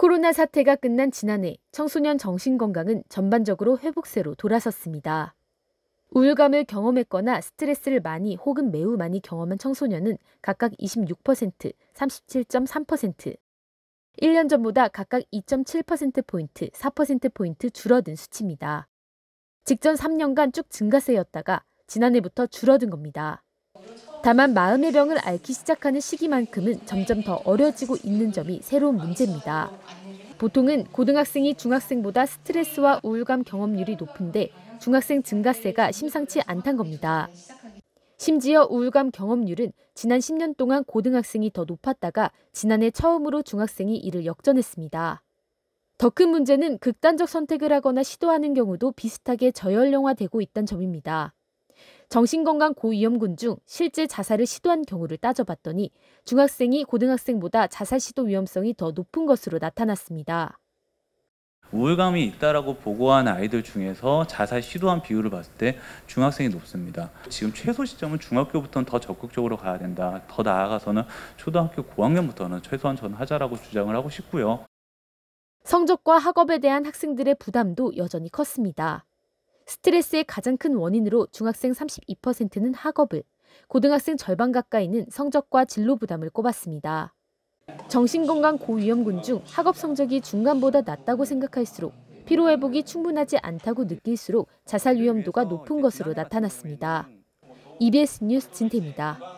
코로나 사태가 끝난 지난해 청소년 정신건강은 전반적으로 회복세로 돌아섰습니다. 우울감을 경험했거나 스트레스를 많이 혹은 매우 많이 경험한 청소년은 각각 26%, 37.3%, 1년 전보다 각각 2.7%포인트, 4%포인트 줄어든 수치입니다. 직전 3년간 쭉 증가세였다가 지난해부터 줄어든 겁니다. 다만 마음의 병을 앓기 시작하는 시기만큼은 점점 더 어려지고 있는 점이 새로운 문제입니다. 보통은 고등학생이 중학생보다 스트레스와 우울감 경험률이 높은데 중학생 증가세가 심상치 않단 겁니다. 심지어 우울감 경험률은 지난 10년 동안 고등학생이 더 높았다가 지난해 처음으로 중학생이 이를 역전했습니다. 더 큰 문제는 극단적 선택을 하거나 시도하는 경우도 비슷하게 저연령화되고 있다는 점입니다. 정신건강 고위험군 중 실제 자살을 시도한 경우를 따져봤더니 중학생이 고등학생보다 자살 시도 위험성이 더 높은 것으로 나타났습니다. 우울감이 있다라고 보고한 아이들 중에서 자살 시도한 비율을 봤을 때 중학생이 높습니다. 지금 최소 시점은 중학교부터는 더 적극적으로 가야 된다. 더 나아가서는 초등학교 고학년부터는 최소한 전 하자라고 주장을 하고 싶고요. 성적과 학업에 대한 학생들의 부담도 여전히 컸습니다. 스트레스의 가장 큰 원인으로 중학생 32%는 학업을, 고등학생 절반 가까이는 성적과 진로 부담을 꼽았습니다. 정신건강 고위험군 중 학업 성적이 중간보다 낮다고 생각할수록 피로회복이 충분하지 않다고 느낄수록 자살 위험도가 높은 것으로 나타났습니다. EBS 뉴스 진태입니다.